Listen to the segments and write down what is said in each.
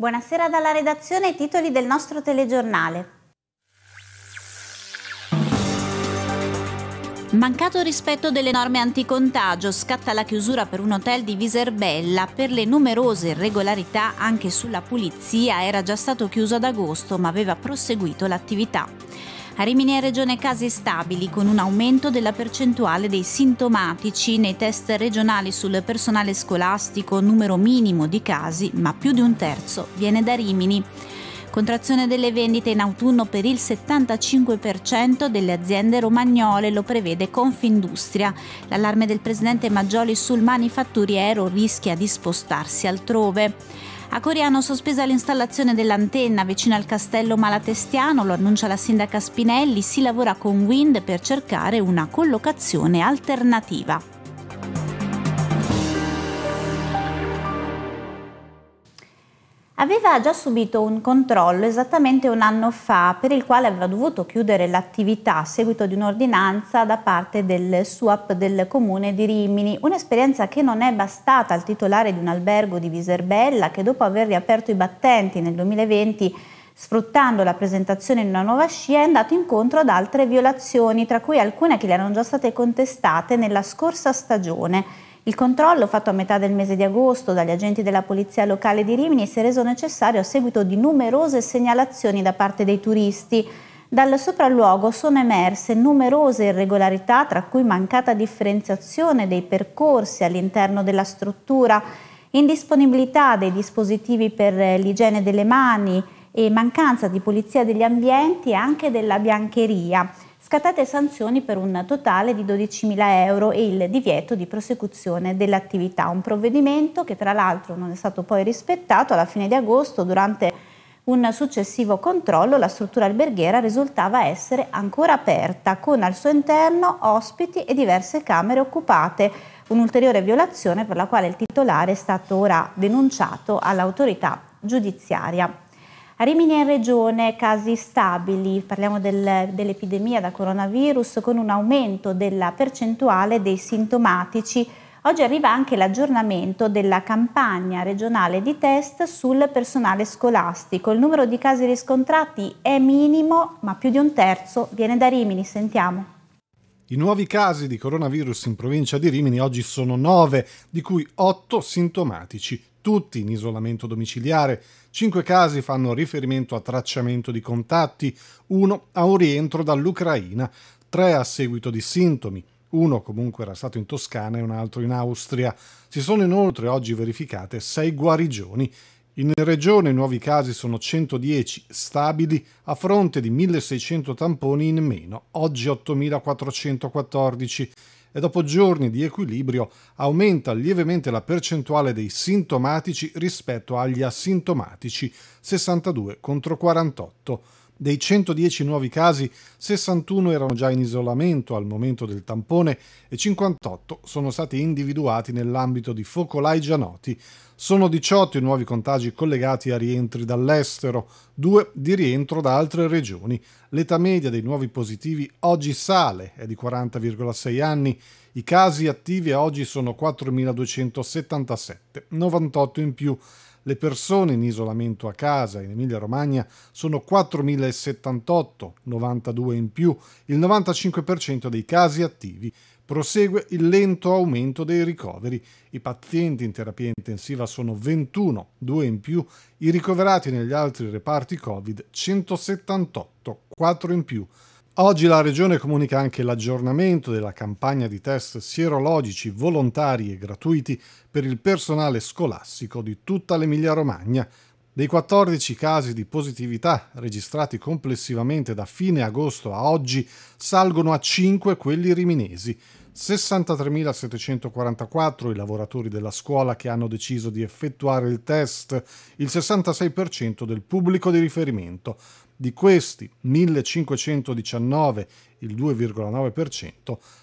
Buonasera dalla redazione e titoli del nostro telegiornale. Mancato rispetto delle norme anticontagio, scatta la chiusura per un hotel di Viserbella. Per le numerose irregolarità anche sulla pulizia era già stato chiuso ad agosto, ma aveva proseguito l'attività. A Rimini è regione casi stabili con un aumento della percentuale dei sintomatici nei test regionali sul personale scolastico, numero minimo di casi, ma più di un terzo viene da Rimini. Contrazione delle vendite in autunno per il 75% delle aziende romagnole lo prevede Confindustria. L'allarme del presidente Maggioli sul manifatturiero rischia di spostarsi altrove. A Coriano sospesa l'installazione dell'antenna vicino al castello Malatestiano, lo annuncia la sindaca Spinelli, si lavora con Wind per cercare una collocazione alternativa. aveva già subito un controllo esattamente un anno fa per il quale aveva dovuto chiudere l'attività a seguito di un'ordinanza da parte del SWAP del comune di Rimini, un'esperienza che non è bastata al titolare di un albergo di Viserbella che dopo aver riaperto i battenti nel 2020 sfruttando la presentazione di una nuova scia è andato incontro ad altre violazioni, tra cui alcune che le erano già state contestate nella scorsa stagione il controllo fatto a metà del mese di agosto dagli agenti della polizia locale di Rimini si è reso necessario a seguito di numerose segnalazioni da parte dei turisti. Dal sopralluogo sono emerse numerose irregolarità, tra cui mancata differenziazione dei percorsi all'interno della struttura, indisponibilità dei dispositivi per eh, l'igiene delle mani e mancanza di pulizia degli ambienti e anche della biancheria scattate sanzioni per un totale di 12.000 euro e il divieto di prosecuzione dell'attività. Un provvedimento che tra l'altro non è stato poi rispettato alla fine di agosto durante un successivo controllo la struttura alberghiera risultava essere ancora aperta con al suo interno ospiti e diverse camere occupate, un'ulteriore violazione per la quale il titolare è stato ora denunciato all'autorità giudiziaria. A Rimini in regione casi stabili, parliamo del, dell'epidemia da coronavirus con un aumento della percentuale dei sintomatici. Oggi arriva anche l'aggiornamento della campagna regionale di test sul personale scolastico. Il numero di casi riscontrati è minimo, ma più di un terzo viene da Rimini, sentiamo. I nuovi casi di coronavirus in provincia di Rimini oggi sono 9, di cui 8 sintomatici, tutti in isolamento domiciliare, 5 casi fanno riferimento a tracciamento di contatti, 1 a un rientro dall'Ucraina, 3 a seguito di sintomi, uno comunque era stato in Toscana e un altro in Austria. Si sono inoltre oggi verificate 6 guarigioni. In regione i nuovi casi sono 110 stabili a fronte di 1600 tamponi in meno, oggi 8414 e dopo giorni di equilibrio aumenta lievemente la percentuale dei sintomatici rispetto agli asintomatici 62 contro 48 dei 110 nuovi casi, 61 erano già in isolamento al momento del tampone e 58 sono stati individuati nell'ambito di focolai già noti. Sono 18 i nuovi contagi collegati a rientri dall'estero, 2 di rientro da altre regioni. L'età media dei nuovi positivi oggi sale, è di 40,6 anni. I casi attivi oggi sono 4.277, 98 in più le persone in isolamento a casa in Emilia-Romagna sono 4.078, 92 in più, il 95% dei casi attivi. Prosegue il lento aumento dei ricoveri. I pazienti in terapia intensiva sono 21, 2 in più, i ricoverati negli altri reparti Covid 178, 4 in più. Oggi la Regione comunica anche l'aggiornamento della campagna di test sierologici volontari e gratuiti per il personale scolastico di tutta l'Emilia-Romagna. Dei 14 casi di positività registrati complessivamente da fine agosto a oggi, salgono a 5 quelli riminesi, 63.744 i lavoratori della scuola che hanno deciso di effettuare il test, il 66% del pubblico di riferimento. Di questi 1.519, il 2,9%,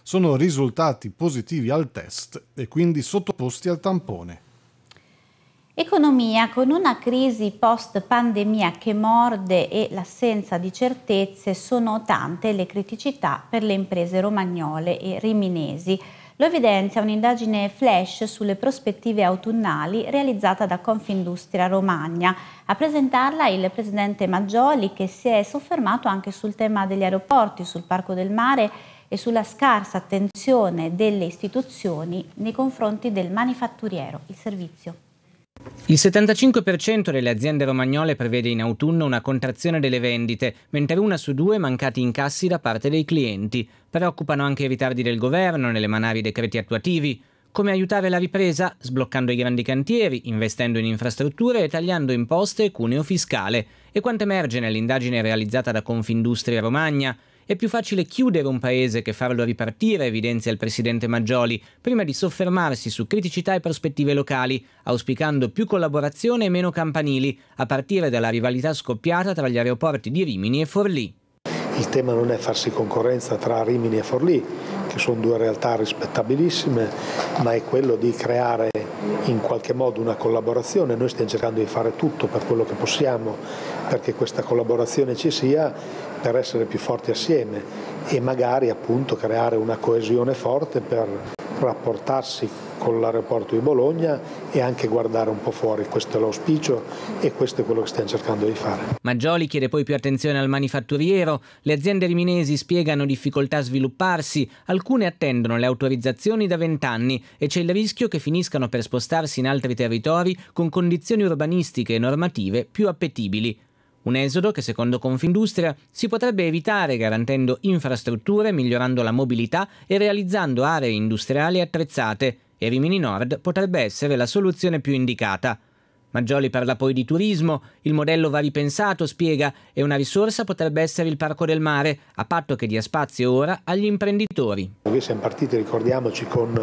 sono risultati positivi al test e quindi sottoposti al tampone. Economia con una crisi post-pandemia che morde e l'assenza di certezze sono tante le criticità per le imprese romagnole e riminesi. Lo evidenzia un'indagine flash sulle prospettive autunnali realizzata da Confindustria Romagna. A presentarla il presidente Maggioli che si è soffermato anche sul tema degli aeroporti, sul Parco del Mare e sulla scarsa attenzione delle istituzioni nei confronti del manifatturiero, il servizio. Il 75% delle aziende romagnole prevede in autunno una contrazione delle vendite, mentre una su due mancati incassi da parte dei clienti. Preoccupano anche i ritardi del governo nell'emanare i decreti attuativi. Come aiutare la ripresa? Sbloccando i grandi cantieri, investendo in infrastrutture e tagliando imposte e cuneo fiscale. E quanto emerge nell'indagine realizzata da Confindustria Romagna, è più facile chiudere un paese che farlo ripartire, evidenzia il presidente Maggioli, prima di soffermarsi su criticità e prospettive locali, auspicando più collaborazione e meno campanili, a partire dalla rivalità scoppiata tra gli aeroporti di Rimini e Forlì. Il tema non è farsi concorrenza tra Rimini e Forlì, che sono due realtà rispettabilissime, ma è quello di creare in qualche modo una collaborazione. Noi stiamo cercando di fare tutto per quello che possiamo perché questa collaborazione ci sia per essere più forti assieme e magari appunto creare una coesione forte per rapportarsi con l'aeroporto di Bologna e anche guardare un po' fuori. Questo è l'auspicio e questo è quello che stiamo cercando di fare. Maggioli chiede poi più attenzione al manifatturiero. Le aziende riminesi spiegano difficoltà a svilupparsi, alcune attendono le autorizzazioni da vent'anni e c'è il rischio che finiscano per spostarsi in altri territori con condizioni urbanistiche e normative più appetibili. Un esodo che secondo Confindustria si potrebbe evitare garantendo infrastrutture, migliorando la mobilità e realizzando aree industriali attrezzate e Rimini Nord potrebbe essere la soluzione più indicata. Maggioli parla poi di turismo, il modello va ripensato, spiega, e una risorsa potrebbe essere il Parco del Mare, a patto che dia spazio ora agli imprenditori. Noi siamo partiti, ricordiamoci, con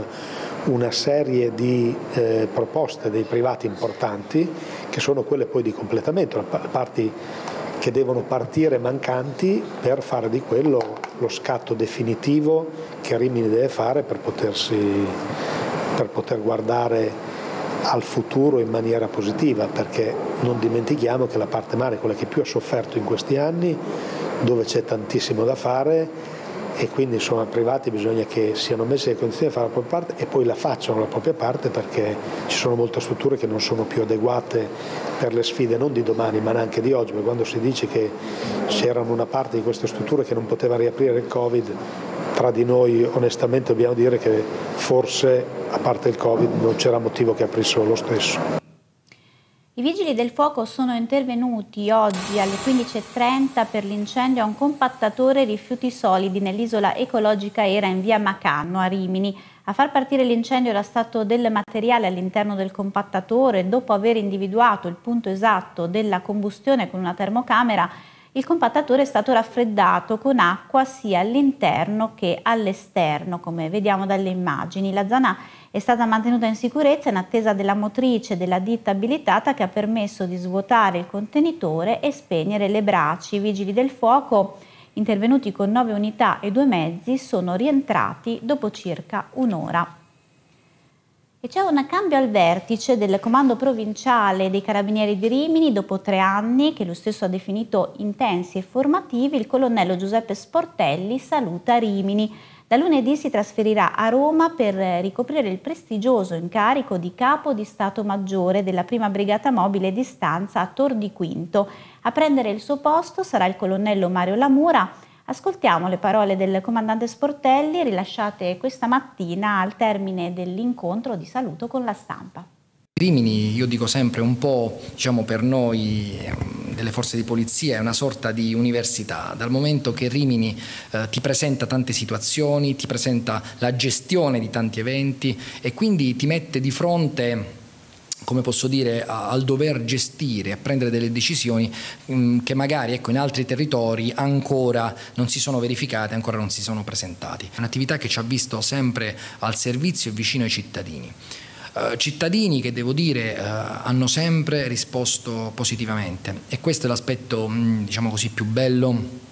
una serie di eh, proposte dei privati importanti che sono quelle poi di completamento, le parti che devono partire mancanti per fare di quello lo scatto definitivo che Rimini deve fare per, potersi, per poter guardare al futuro in maniera positiva, perché non dimentichiamo che la parte mare è quella che più ha sofferto in questi anni, dove c'è tantissimo da fare e quindi insomma privati bisogna che siano messi in condizione di fare la propria parte e poi la facciano la propria parte perché ci sono molte strutture che non sono più adeguate per le sfide non di domani ma neanche di oggi, perché quando si dice che c'erano una parte di queste strutture che non poteva riaprire il Covid, tra di noi onestamente dobbiamo dire che forse a parte il Covid non c'era motivo che aprissero lo stesso. I vigili del fuoco sono intervenuti oggi alle 15.30 per l'incendio a un compattatore rifiuti solidi nell'isola ecologica Era in via Macanno a Rimini. A far partire l'incendio era stato del materiale all'interno del compattatore. Dopo aver individuato il punto esatto della combustione con una termocamera, il compattatore è stato raffreddato con acqua sia all'interno che all'esterno, come vediamo dalle immagini. La zona è stata mantenuta in sicurezza in attesa della motrice della ditta abilitata che ha permesso di svuotare il contenitore e spegnere le braci. I vigili del fuoco, intervenuti con 9 unità e due mezzi, sono rientrati dopo circa un'ora. E c'è un cambio al vertice del comando provinciale dei carabinieri di Rimini dopo tre anni, che lo stesso ha definito intensi e formativi, il colonnello Giuseppe Sportelli saluta Rimini. Da lunedì si trasferirà a Roma per ricoprire il prestigioso incarico di capo di Stato Maggiore della prima brigata mobile di stanza a Tor di Quinto. A prendere il suo posto sarà il colonnello Mario Lamura, Ascoltiamo le parole del comandante Sportelli rilasciate questa mattina al termine dell'incontro di saluto con la stampa. Rimini, io dico sempre, un po' diciamo per noi ehm, delle forze di polizia è una sorta di università, dal momento che Rimini eh, ti presenta tante situazioni, ti presenta la gestione di tanti eventi e quindi ti mette di fronte come posso dire, al dover gestire, a prendere delle decisioni mh, mm, che magari ecco, in altri territori ancora non si sono verificate, ancora non si sono presentati. È un'attività che ci ha visto sempre al servizio e vicino ai cittadini. Eh, cittadini che devo dire eh, hanno sempre risposto positivamente e questo è l'aspetto mm, diciamo così più bello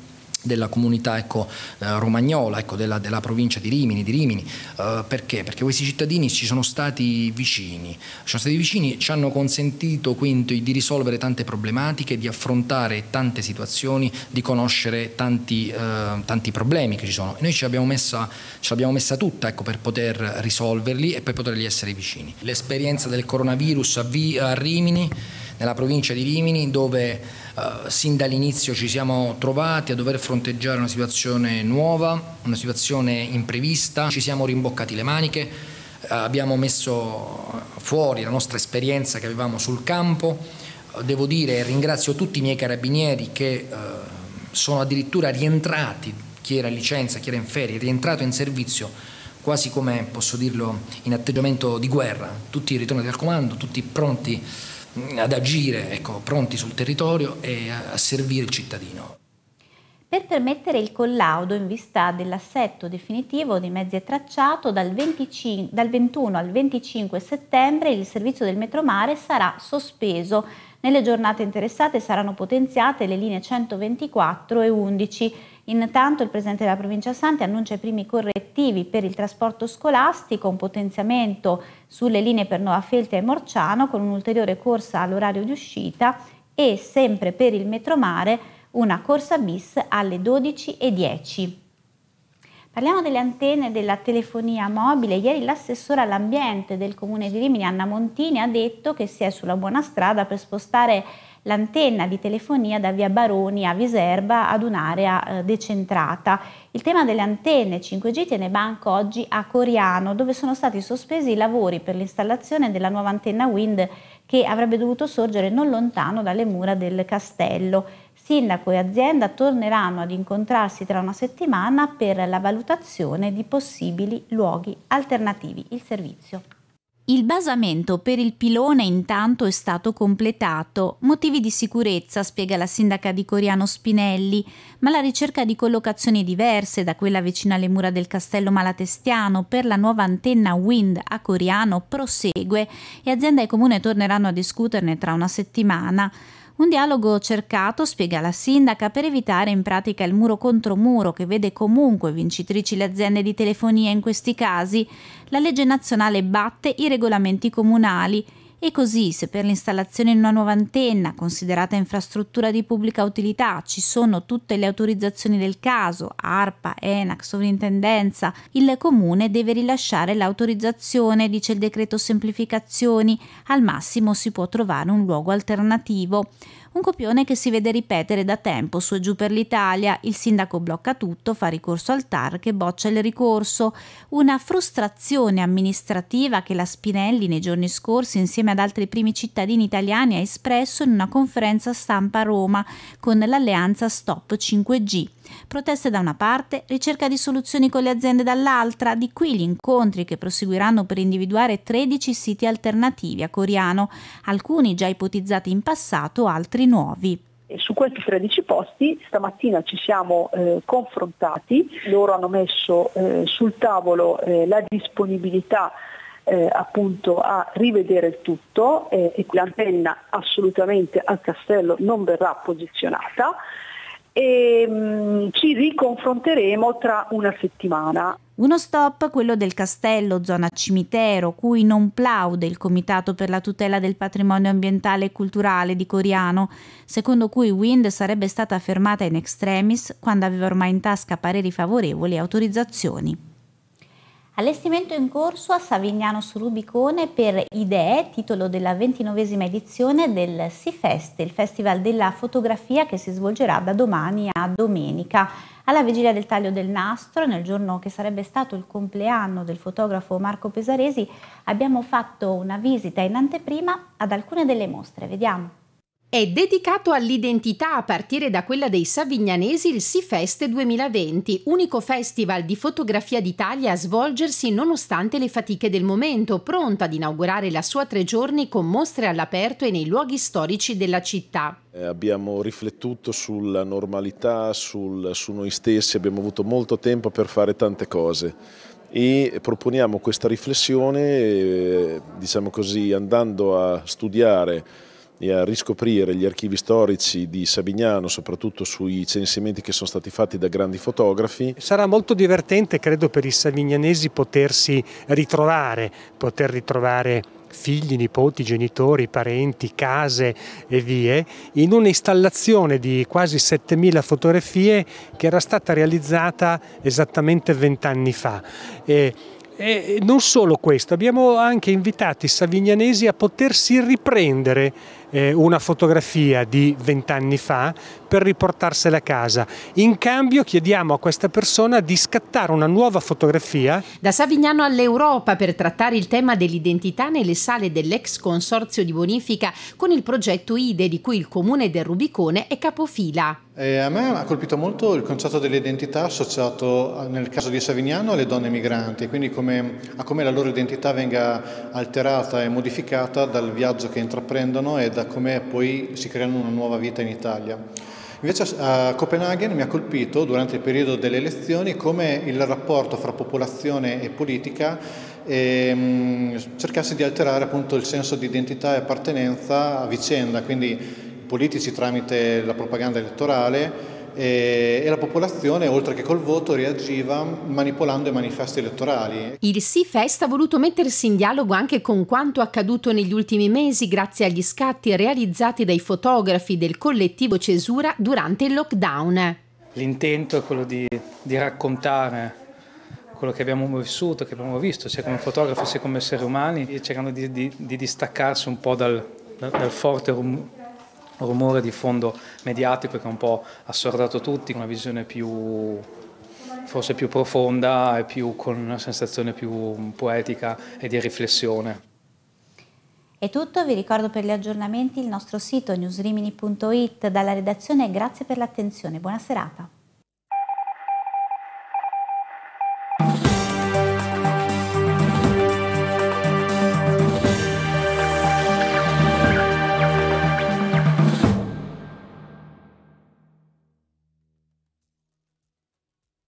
della comunità ecco, eh, romagnola, ecco, della, della, provincia di Rimini, di Rimini. Eh, perché? Perché questi cittadini ci sono stati vicini, sono stati vicini, ci hanno consentito quindi di risolvere tante problematiche, di affrontare tante situazioni, di conoscere tanti, eh, tanti problemi che ci sono. E noi ce l'abbiamo messa, messa, tutta ecco, per poter risolverli e per poterli essere vicini. L'esperienza del coronavirus a, v a Rimini nella provincia di Rimini dove eh, sin dall'inizio ci siamo trovati a dover fronteggiare una situazione nuova, una situazione imprevista, ci siamo rimboccati le maniche, eh, abbiamo messo fuori la nostra esperienza che avevamo sul campo, eh, devo dire ringrazio tutti i miei carabinieri che eh, sono addirittura rientrati, chi era in licenza, chi era in ferie, rientrato in servizio quasi come posso dirlo in atteggiamento di guerra, tutti ritornati al comando, tutti pronti ad agire ecco, pronti sul territorio e a, a servire il cittadino. Per permettere il collaudo in vista dell'assetto definitivo dei mezzi è tracciato dal, 25, dal 21 al 25 settembre il servizio del metromare sarà sospeso. Nelle giornate interessate saranno potenziate le linee 124 e 11 Intanto il Presidente della provincia Santi annuncia i primi correttivi per il trasporto scolastico, un potenziamento sulle linee per Nova Felte e Morciano con un'ulteriore corsa all'orario di uscita e sempre per il metromare una corsa bis alle 12.10. Parliamo delle antenne della telefonia mobile. Ieri l'assessore all'ambiente del comune di Rimini, Anna Montini, ha detto che si è sulla buona strada per spostare l'antenna di telefonia da via Baroni a Viserba ad un'area eh, decentrata. Il tema delle antenne 5G tiene banco oggi a Coriano, dove sono stati sospesi i lavori per l'installazione della nuova antenna Wind che avrebbe dovuto sorgere non lontano dalle mura del castello. Sindaco e azienda torneranno ad incontrarsi tra una settimana per la valutazione di possibili luoghi alternativi. Il servizio. Il basamento per il pilone intanto è stato completato. Motivi di sicurezza, spiega la sindaca di Coriano Spinelli, ma la ricerca di collocazioni diverse da quella vicina alle mura del castello malatestiano per la nuova antenna Wind a Coriano prosegue e azienda e comune torneranno a discuterne tra una settimana. Un dialogo cercato, spiega la sindaca, per evitare in pratica il muro contro muro che vede comunque vincitrici le aziende di telefonia in questi casi. La legge nazionale batte i regolamenti comunali e così, se per l'installazione in una nuova antenna, considerata infrastruttura di pubblica utilità, ci sono tutte le autorizzazioni del caso, ARPA, ENAC, sovrintendenza, il comune deve rilasciare l'autorizzazione, dice il decreto semplificazioni, al massimo si può trovare un luogo alternativo un copione che si vede ripetere da tempo su e giù per l'Italia. Il sindaco blocca tutto, fa ricorso al TAR che boccia il ricorso. Una frustrazione amministrativa che la Spinelli nei giorni scorsi insieme ad altri primi cittadini italiani ha espresso in una conferenza stampa a Roma con l'alleanza Stop 5G. Proteste da una parte, ricerca di soluzioni con le aziende dall'altra, di qui gli incontri che proseguiranno per individuare 13 siti alternativi a Coriano, alcuni già ipotizzati in passato, altri nuovi. Su questi 13 posti stamattina ci siamo eh, confrontati, loro hanno messo eh, sul tavolo eh, la disponibilità eh, appunto a rivedere il tutto eh, e l'antenna assolutamente al castello non verrà posizionata e mm, ci riconfronteremo tra una settimana. Uno stop, quello del castello, zona cimitero, cui non plaude il Comitato per la tutela del patrimonio ambientale e culturale di Coriano, secondo cui Wind sarebbe stata fermata in extremis quando aveva ormai in tasca pareri favorevoli e autorizzazioni. Allestimento in corso a Savignano su Rubicone per Idee, titolo della ventinovesima edizione del SIFEST, il Festival della Fotografia che si svolgerà da domani a domenica. Alla vigilia del taglio del nastro, nel giorno che sarebbe stato il compleanno del fotografo Marco Pesaresi, abbiamo fatto una visita in anteprima ad alcune delle mostre. Vediamo. È dedicato all'identità a partire da quella dei Savignanesi il Sifest 2020, unico festival di fotografia d'Italia a svolgersi nonostante le fatiche del momento, pronta ad inaugurare la sua tre giorni con mostre all'aperto e nei luoghi storici della città. Eh, abbiamo riflettuto sulla normalità, sul, su noi stessi, abbiamo avuto molto tempo per fare tante cose e proponiamo questa riflessione, eh, diciamo così, andando a studiare e a riscoprire gli archivi storici di Savignano, soprattutto sui censimenti che sono stati fatti da grandi fotografi. Sarà molto divertente, credo, per i savignanesi potersi ritrovare, poter ritrovare figli, nipoti, genitori, parenti, case e vie, in un'installazione di quasi 7000 fotografie che era stata realizzata esattamente vent'anni fa. E e non solo questo, abbiamo anche invitato i savignanesi a potersi riprendere eh, una fotografia di vent'anni fa per riportarsela a casa. In cambio chiediamo a questa persona di scattare una nuova fotografia. Da Savignano all'Europa per trattare il tema dell'identità nelle sale dell'ex consorzio di bonifica con il progetto IDE di cui il comune del Rubicone è capofila. Eh, a me ha colpito molto il concetto dell'identità associato nel caso di Savignano alle donne migranti, quindi come, a come la loro identità venga alterata e modificata dal viaggio che intraprendono e da da come poi si creano una nuova vita in Italia. Invece a Copenaghen mi ha colpito durante il periodo delle elezioni come il rapporto fra popolazione e politica ehm, cercasse di alterare appunto il senso di identità e appartenenza a vicenda, quindi politici tramite la propaganda elettorale, e, la popolazione, oltre che col voto, reagiva manipolando i manifesti elettorali. Il Sea ha voluto mettersi in dialogo anche con quanto accaduto negli ultimi mesi grazie agli scatti realizzati dai fotografi del collettivo Cesura durante il lockdown. L'intento è quello di, di, raccontare quello che abbiamo vissuto, che abbiamo visto, sia come fotografi sia come esseri umani, cercando di, di, di distaccarsi un po' dal, dal, dal forte rumore rumore di fondo mediatico che ha un po' assordato tutti, una visione più forse più profonda e più con una sensazione più poetica e di riflessione. È tutto, vi ricordo per gli aggiornamenti il nostro sito newsrimini.it dalla redazione grazie per l'attenzione, buona serata.